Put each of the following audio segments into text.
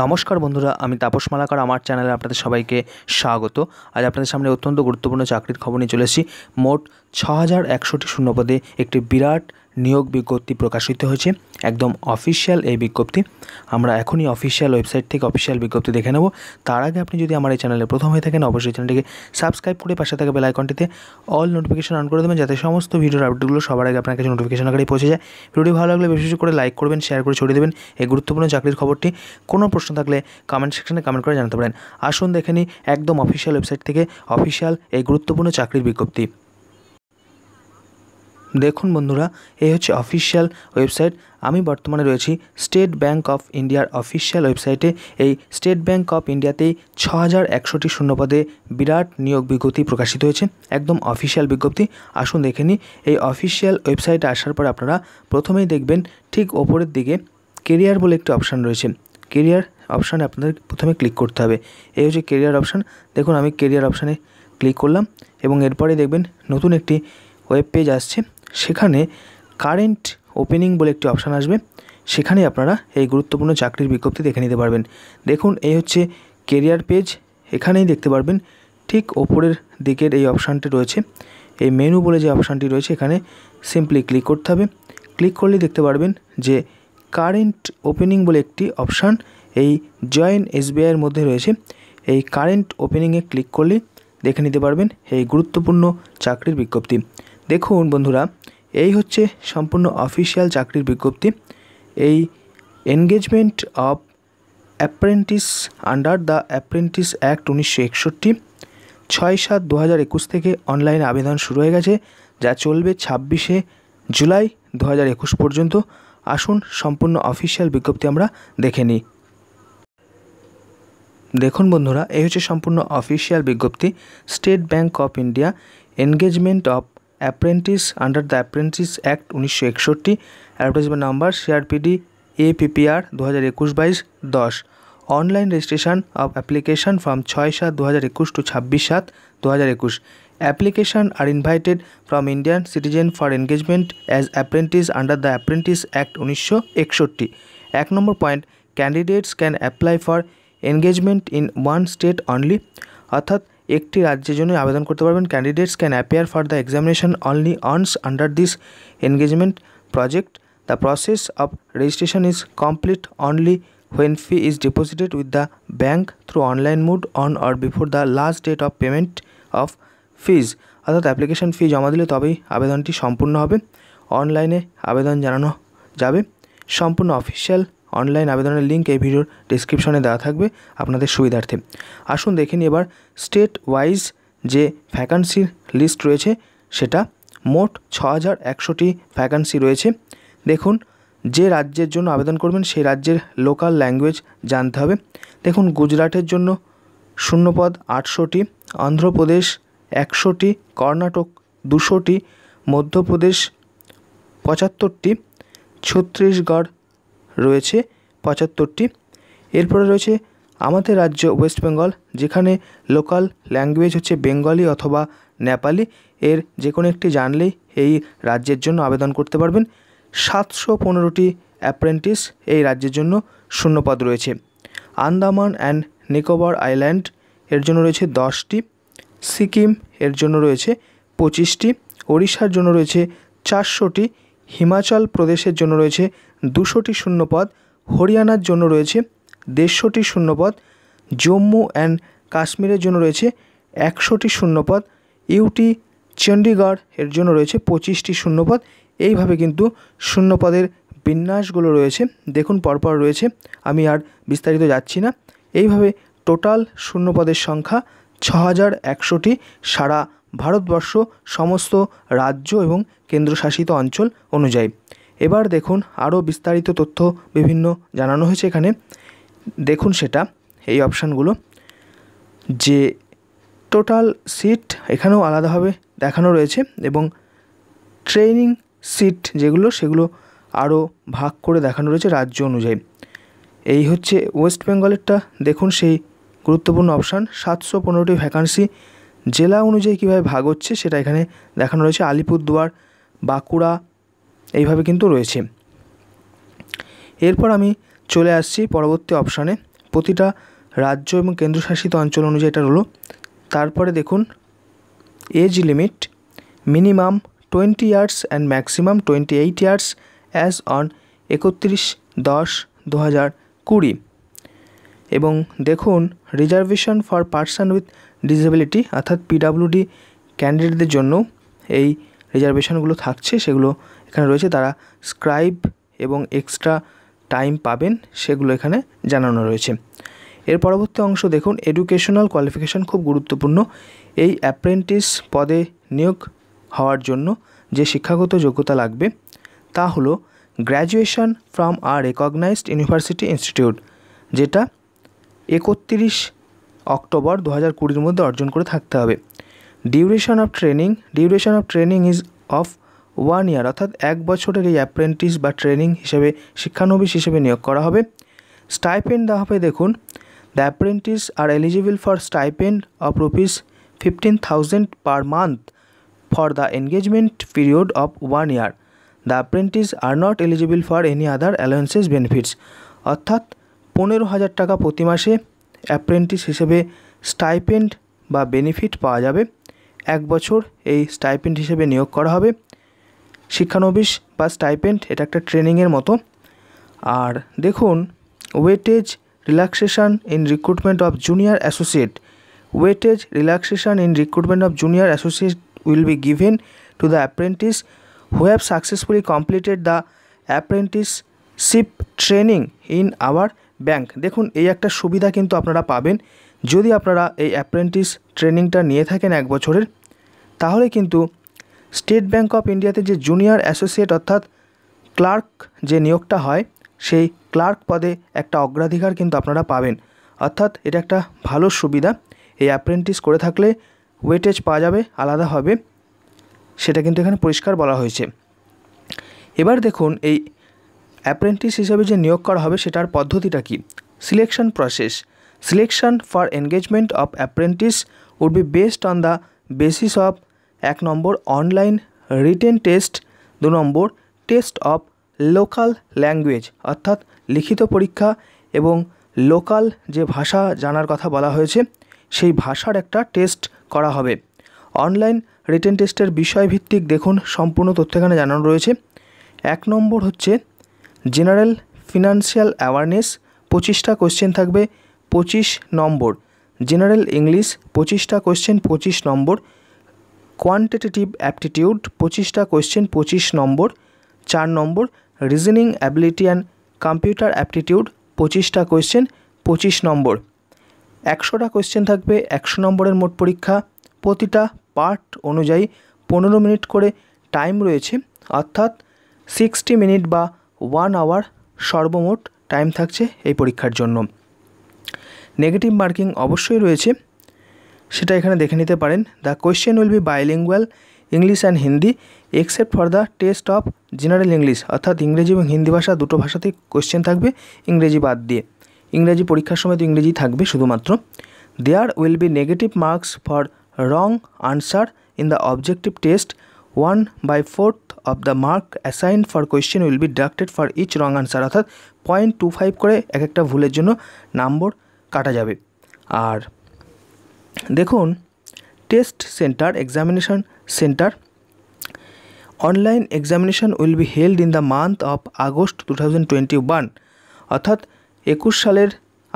নমস্কার বন্ধুরা আমি তাপস মালাকার আমার চ্যানেলে আপনাদের সবাইকে স্বাগত আজ আপনাদের সামনে অত্যন্ত গুরুত্বপূর্ণ চাকরির খবর নিয়ে চলেছি মোট ছ হাজার একশোটি শূন্যপদে একটি বিরাট নিয়োগ বিজ্ঞপ্তি প্রকাশিত হয়েছে একদম অফিসিয়াল এই বিজ্ঞপ্তি আমরা এখনই অফিসিয়াল ওয়েবসাইট থেকে অফিসিয়াল বিজ্ঞপ্তি দেখে নেব তার আগে আপনি যদি আমার এই চ্যানেলে প্রথম হয়ে থাকেন অবশ্যই চ্যানেলটিকে সাবস্ক্রাইব করে পাশে থাকা বেল আইকনটিতে অল নোটিফিকেশন অন করে দেবেন যাতে সমস্ত ভিডিওর আপডেটগুলো সবার আগে আপনার কাছে নোটিফিকেশন আকারে পৌঁছে যায় ভিডিও ভালো লাগলে বেশি করে লাইক করবেন শেয়ার করে ছড়িয়ে দেবেন এই গুরুত্বপূর্ণ চাকরির খবরটি কোনো প্রশ্ন থাকলে কমেন্ট সেকশনে কমেন্ট করে জানাতে পারেন আসুন দেখে একদম অফিসিয়াল ওয়েবসাইট থেকে অফিসিয়াল এই গুরুত্বপূর্ণ চাকরির বিজ্ঞপ্তি দেখুন বন্ধুরা এই হচ্ছে অফিসিয়াল ওয়েবসাইট আমি বর্তমানে রয়েছি স্টেট ব্যাঙ্ক অফ ইন্ডিয়ার অফিসিয়াল ওয়েবসাইটে এই স্টেট ব্যাঙ্ক অফ ইন্ডিয়াতেই ছ হাজার একশোটি শূন্যপদে বিরাট নিয়োগ বিজ্ঞপ্তি প্রকাশিত হয়েছে একদম অফিসিয়াল বিজ্ঞপ্তি আসুন দেখে নিই এই অফিসিয়াল ওয়েবসাইটে আসার পর আপনারা প্রথমেই দেখবেন ঠিক ওপরের দিকে কেরিয়ার বলে একটি অপশান রয়েছে কেরিয়ার অপশানে আপনাদের প্রথমে ক্লিক করতে হবে এই হচ্ছে কেরিয়ার অপশান দেখুন আমি কেরিয়ার অপশানে ক্লিক করলাম এবং এরপরে দেখবেন নতুন একটি ওয়েব পেজ আসছে সেখানে কারেন্ট ওপেনিং বলে একটি অপশান আসবে সেখানে আপনারা এই গুরুত্বপূর্ণ চাকরির বিজ্ঞপ্তি দেখে নিতে পারবেন দেখুন এই হচ্ছে কেরিয়ার পেজ এখানেই দেখতে পারবেন ঠিক ওপরের দিকের এই অপশানটি রয়েছে এই মেনু বলে যে অপশানটি রয়েছে এখানে সিম্পলি ক্লিক করতে হবে ক্লিক করলে দেখতে পারবেন যে কারেন্ট ওপেনিং বলে একটি অপশান এই জয়েন এসবিআইয়ের মধ্যে রয়েছে এই কারেন্ট ওপেনিংয়ে ক্লিক করলে দেখে নিতে পারবেন এই গুরুত্বপূর্ণ চাকরির বিজ্ঞপ্তি দেখুন বন্ধুরা এই হচ্ছে সম্পূর্ণ অফিসিয়াল চাকরির বিজ্ঞপ্তি এই engagement of apprentice under the apprentice act উনিশশো একষট্টি ছয় সাত দু হাজার একুশ থেকে অনলাইনে আবেদন শুরু হয়ে গেছে যা চলবে ছাব্বিশে জুলাই দু হাজার একুশ পর্যন্ত আসুন সম্পূর্ণ অফিসিয়াল বিজ্ঞপ্তি আমরা দেখে নিই দেখুন বন্ধুরা এই হচ্ছে সম্পূর্ণ অফিসিয়াল বিজ্ঞপ্তি state bank of India engagement of apprentice under the apprentice act উনিশশো একষট্টি অ্যাডভার্টাইজমেন্ট নাম্বার সিআরপিডি এপিপিআর দু হাজার একুশ বাইশ দশ online registration of application from ছয় সাত দু হাজার একুশ টু ছাব্বিশ সাত দু হাজার একুশ application are invited from Indian citizen for engagement as apprentice under the apprentice act উনিশশো একষট্টি এক নম্বর point candidates can apply for engagement in one state only অর্থাৎ একটি রাজ্যের জন্য আবেদন করতে পারবেন candidates can appear for the examination only once under this engagement project the process of registration is complete only when fee is deposited with the bank through online mode on or before the last date of payment of fees অর্থাৎ application ফি জমা দিলে তবেই আবেদনটি সম্পূর্ণ হবে অনলাইনে আবেদন জানানো যাবে সম্পূর্ণ অফিসিয়াল অনলাইন আবেদনের লিঙ্ক এই ভিডিওর ডিসক্রিপশনে দেওয়া থাকবে আপনাদের সুবিধার্থে আসুন দেখে নিই এবার স্টেট ওয়াইজ যে ভ্যাকান্সির লিস্ট রয়েছে সেটা মোট ছ হাজার একশোটি ভ্যাকান্সি রয়েছে দেখুন যে রাজ্যের জন্য আবেদন করবেন সেই রাজ্যের লোকাল ল্যাঙ্গুয়েজ জানতে হবে দেখুন গুজরাটের জন্য শূন্যপদ আটশোটি অন্ধ্রপ্রদেশ একশোটি কর্ণাটক দুশোটি মধ্যপ্রদেশ পঁচাত্তরটি ছত্তিশগড় রয়েছে পঁচাত্তরটি এরপরে রয়েছে আমাদের রাজ্য ওয়েস্ট বেঙ্গল যেখানে লোকাল ল্যাঙ্গুয়েজ হচ্ছে বেঙ্গলি অথবা নেপালি এর যে কোনো একটি জানলেই এই রাজ্যের জন্য আবেদন করতে পারবেন সাতশো পনেরোটি অ্যাপ্রেন্টিস এই রাজ্যের জন্য শূন্যপদ রয়েছে আন্দামান অ্যান্ড নিকোবর আইল্যান্ড এর জন্য রয়েছে দশটি সিকিম এর জন্য রয়েছে পঁচিশটি ওড়িশার জন্য রয়েছে চারশোটি হিমাচল প্রদেশের জন্য রয়েছে দুশোটি শূন্যপদ হরিয়ানার জন্য রয়েছে দেড়শোটি শূন্যপদ জম্মু অ্যান্ড কাশ্মীরের জন্য রয়েছে একশোটি শূন্যপদ ইউটি চণ্ডীগড় এর জন্য রয়েছে পঁচিশটি শূন্যপদ এইভাবে কিন্তু শূন্যপদের বিন্যাসগুলো রয়েছে দেখুন পরপর রয়েছে আমি আর বিস্তারিত যাচ্ছি না এইভাবে টোটাল শূন্যপদের সংখ্যা ছ হাজার একশোটি সারা ভারতবর্ষ সমস্ত রাজ্য এবং কেন্দ্রশাসিত অঞ্চল অনুযায়ী এবার দেখুন আরও বিস্তারিত তথ্য বিভিন্ন জানানো হয়েছে এখানে দেখুন সেটা এই অপশানগুলো যে টোটাল সিট এখানেও আলাদাভাবে দেখানো রয়েছে এবং ট্রেনিং সিট যেগুলো সেগুলো আরও ভাগ করে দেখানো রয়েছে রাজ্য অনুযায়ী এই হচ্ছে ওয়েস্ট বেঙ্গলেরটা দেখুন সেই গুরুত্বপূর্ণ অপশান সাতশো পনেরোটি ভ্যাকান্সি জেলা অনুযায়ী কীভাবে ভাগ হচ্ছে সেটা এখানে দেখানো রয়েছে আলিপুরদুয়ার বাঁকুড়া এইভাবে কিন্তু রয়েছে এরপর আমি চলে আসছি পরবর্তী অপশানে প্রতিটা রাজ্য এবং কেন্দ্রশাসিত অঞ্চল অনুযায়ী এটা হলো তারপরে দেখুন age limit minimum twenty years and maximum twenty eight years as on একত্রিশ দশ দু হাজার কুড়ি এবং দেখুন reservation for person with disability অর্থাৎ পিডাব্লিউডি ক্যান্ডিডেটদের জন্য এই রিজার্ভেশনগুলো থাকছে সেগুলো এখানে রয়েছে তারা স্ক্রাইব এবং এক্সট্রা টাইম পাবেন সেগুলো এখানে জানানো রয়েছে এর পরবর্তী অংশ দেখুন এডুকেশনাল কোয়ালিফিকেশান খুব গুরুত্বপূর্ণ এই অ্যাপ্রেন্টিস পদে নিয়োগ হওয়ার জন্য যে শিক্ষাগত যোগ্যতা লাগবে তা হলো graduation from a recognised university institute যেটা একত্রিশ অক্টোবর দু হাজার কুড়ির মধ্যে অর্জন করে থাকতে হবে duration of training duration of training is of one year অর্থাৎ এক বছরের এই অ্যাপ্রেন্টিস বা ট্রেনিং হিসেবে শিক্ষানবিশ হিসেবে নিয়োগ করা হবে স্টাইপেন্ড দেওয়া হবে দেখুন the apprentice are eligible for stipend of rupees fifteen thousand per month for the engagement period of one year the apprentice are not eligible for any other allowances benefits অর্থাৎ পনেরো হাজার টাকা প্রতি মাসে অ্যাপ্রেন্টিস হিসেবে স্টাইপেন্ড বা benefit পাওয়া যাবে এক বছর এই স্টাইপেন্ড হিসেবে নিয়োগ করা হবে শিক্ষানবিশ বা স্টাইপেন্ড এটা একটা ট্রেনিংয়ের মতো আর দেখুন weightage relaxation in recruitment of junior associate weightage relaxation in recruitment of junior associate will be given to the apprentice who have successfully completed the apprenticeship training in our bank দেখুন এই একটা সুবিধা কিন্তু আপনারা পাবেন যদি আপনারা এই অ্যাপ্রেন্টিস ট্রেনিংটা নিয়ে থাকেন এক বছরের তাহলে কিন্তু স্টেট ব্যাংক অফ ইন্ডিয়াতে যে জুনিয়র অ্যাসোসিয়েট অর্থাৎ ক্লার্ক যে নিয়োগটা হয় সেই ক্লার্ক পদে একটা অগ্রাধিকার কিন্তু আপনারা পাবেন অর্থাৎ এটা একটা ভালো সুবিধা এই অ্যাপ্রেন্টিস করে থাকলে ওয়েটেজ পাওয়া যাবে আলাদা হবে সেটা কিন্তু এখানে পরিষ্কার বলা হয়েছে এবার দেখুন এই অ্যাপ্রেন্টিস হিসেবে যে নিয়োগ করা হবে সেটার পদ্ধতিটা কি selection process selection for engagement of apprentice would be based on the basis of এক নম্বর অনলাইন রিটেন টেস্ট দু নম্বর টেস্ট অফ লোকাল ল্যাঙ্গুয়েজ অর্থাৎ লিখিত পরীক্ষা এবং লোকাল যে ভাষা জানার কথা বলা হয়েছে সেই ভাষার একটা টেস্ট করা হবে অনলাইন রিটেন টেস্টের বিষয়ভিত্তিক দেখুন সম্পূর্ণ তথ্য এখানে জানানো রয়েছে এক নম্বর হচ্ছে জেনারেল ফিনান্সিয়াল অ্যাওয়ারনেস পঁচিশটা কোশ্চেন থাকবে পঁচিশ নম্বর জেনারেল ইংলিশ পঁচিশটা কোশ্চেন পঁচিশ নম্বর কোয়ান্টিটেটিভ অ্যাপটিটিউড পঁচিশটা কোশ্চেন পঁচিশ নম্বর চার নম্বর reasoning ability and computer aptitude পঁচিশটা কোয়েশ্চেন পঁচিশ নম্বর একশোটা কোয়েশ্চেন থাকবে একশো নম্বরের মোট পরীক্ষা প্রতিটা পার্ট অনুযায়ী পনেরো মিনিট করে টাইম রয়েছে অর্থাৎ সিক্সটি মিনিট বা ওয়ান আওয়ার সর্বমোট টাইম থাকছে এই পরীক্ষার জন্য নেগেটিভ মার্কিং অবশ্যই রয়েছে সেটা এখানে দেখে নিতে পারেন the question will be bilingual English and Hindi except for the test of general English অর্থাৎ ইংরেজি এবং হিন্দি ভাষা দুটো ভাষাতেই কোয়েশ্চেন থাকবে ইংরেজি বাদ দিয়ে ইংরেজি পরীক্ষার সময় তো ইংরেজি থাকবে শুধুমাত্র there will be negative marks for wrong answer in the objective test 1 by 4th of the mark assigned for question will be deducted for each wrong answer অর্থাৎ পয়েন্ট টু ফাইভ করে এক একটা ভুলের জন্য নম্বর কাটা যাবে আর দেখুন test centre examination centre online examination will be held in the month of August two thousand twenty one অর্থাৎ একুশ সালের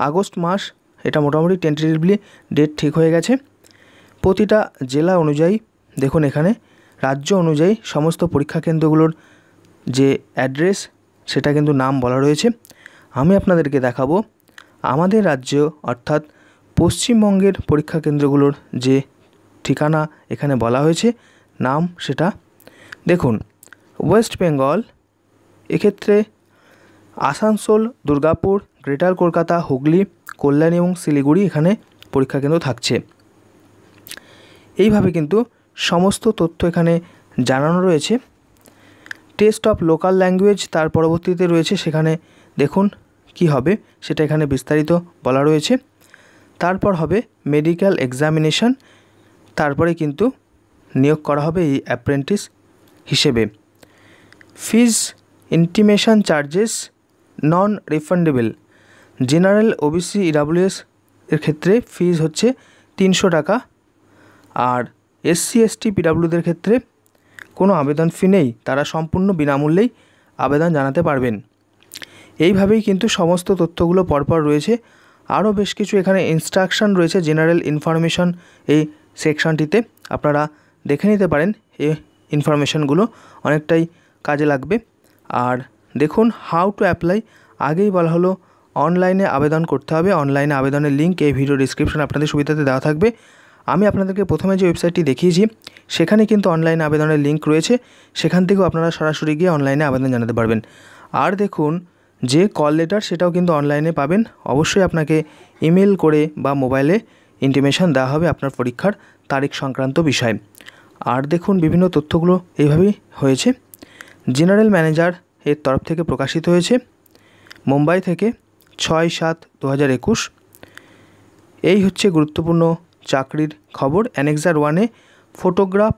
আগস্ট মাস এটা মোটামুটি টেন্টেটিভলি ডেট ঠিক হয়ে গেছে প্রতিটা জেলা অনুযায়ী দেখুন এখানে রাজ্য অনুযায়ী সমস্ত পরীক্ষা কেন্দ্রগুলোর যে অ্যাড্রেস সেটা কিন্তু নাম বলা রয়েছে আমি আপনাদেরকে দেখাবো আমাদের রাজ্য অর্থাৎ পশ্চিমবঙ্গের পরীক্ষা কেন্দ্রগুলোর যে ঠিকানা এখানে বলা হয়েছে নাম সেটা দেখুন ওয়েস্ট বেঙ্গল এক্ষেত্রে আসানসোল দুর্গাপুর গ্রেটার কলকাতা হুগলি কল্যাণী এবং শিলিগুড়ি এখানে পরীক্ষা কেন্দ্র থাকছে এইভাবে কিন্তু সমস্ত তথ্য এখানে জানানো রয়েছে টেস্ট অফ লোকাল ল্যাঙ্গুয়েজ তার পরবর্তীতে রয়েছে সেখানে দেখুন কি হবে সেটা এখানে বিস্তারিত বলা রয়েছে তারপর হবে মেডিকেল এক্সামিনেশন তারপরে কিন্তু নিয়োগ করা হবে এই অ্যাপ্রেন্টিস হিসেবে fees intimation charges non refundable general OBC EWS এর ক্ষেত্রে ফিজ হচ্ছে তিনশো টাকা আর এসসি এসটি পিডাব্লিউদের ক্ষেত্রে কোনো আবেদন ফি নেই তারা সম্পূর্ণ বিনামূল্যেই আবেদন জানাতে পারবেন এইভাবেই কিন্তু সমস্ত তথ্যগুলো পরপর রয়েছে আরও বেশ কিছু এখানে ইনস্ট্রাকশন রয়েছে জেনারেল ইনফরমেশন এই সেকশনটিতে আপনারা দেখে নিতে পারেন এই ইনফরমেশানগুলো অনেকটাই কাজে লাগবে আর দেখুন হাউ টু অ্যাপ্লাই আগেই বলা হলো অনলাইনে আবেদন করতে হবে অনলাইনে আবেদনের লিঙ্ক এই ভিডিও ডিসক্রিপশন আপনাদের সুবিধাতে দেওয়া থাকবে আমি আপনাদেরকে প্রথমে যে ওয়েবসাইটটি দেখিয়েছি সেখানে কিন্তু অনলাইন আবেদনের লিঙ্ক রয়েছে সেখান থেকেও আপনারা সরাসরি গিয়ে অনলাইনে আবেদন জানাতে পারবেন আর দেখুন যে কল লেটার সেটাও কিন্তু অনলাইনে পাবেন অবশ্যই আপনাকে ইমেল করে বা মোবাইলে ইন্টিমেশন দেওয়া হবে আপনার পরীক্ষার তারিখ সংক্রান্ত বিষয়ে আর দেখুন বিভিন্ন তথ্যগুলো এইভাবেই হয়েছে জেনারেল ম্যানেজার এর তরফ থেকে প্রকাশিত হয়েছে মুম্বাই থেকে ছয় সাত দু এই হচ্ছে গুরুত্বপূর্ণ চাকরির খবর অ্যানেক্সার ওয়ানে ফটোগ্রাফ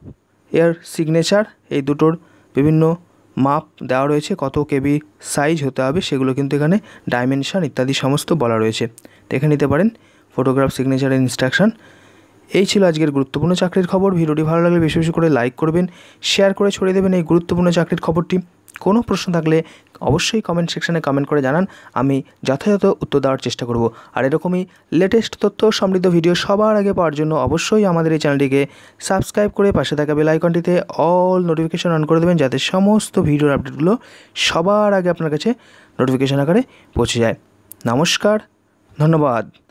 এর সিগনেচার এই দুটোর বিভিন্ন মাপ দেওয়া রয়েছে কত কেবি সাইজ হতে হবে সেগুলো কিন্তু এখানে ডাইমেনশান ইত্যাদি সমস্ত বলা রয়েছে দেখে নিতে পারেন ফটোগ্রাফ সিগনেচারের ইনস্ট্রাকশান এই ছিল আজকের গুরুত্বপূর্ণ চাকরির খবর ভিডিওটি ভালো লাগলে বেশি বেশি করে লাইক করবেন শেয়ার করে ছড়িয়ে দেবেন এই গুরুত্বপূর্ণ চাকরির খবরটি কোনো প্রশ্ন থাকলে অবশ্যই কমেন্ট সেকশানে কমেন্ট করে জানান আমি যথাযথ উত্তর দেওয়ার চেষ্টা করব আর এরকমই লেটেস্ট তথ্য সমৃদ্ধ ভিডিও সবার আগে পাওয়ার জন্য অবশ্যই আমাদের এই চ্যানেলটিকে সাবস্ক্রাইব করে পাশে থাকা বেল আইকনটিতে অল নোটিফিকেশান অন করে দেবেন যাতে সমস্ত ভিডিওর আপডেটগুলো সবার আগে আপনার কাছে নোটিফিকেশান আকারে পৌঁছে যায় নমস্কার ধন্যবাদ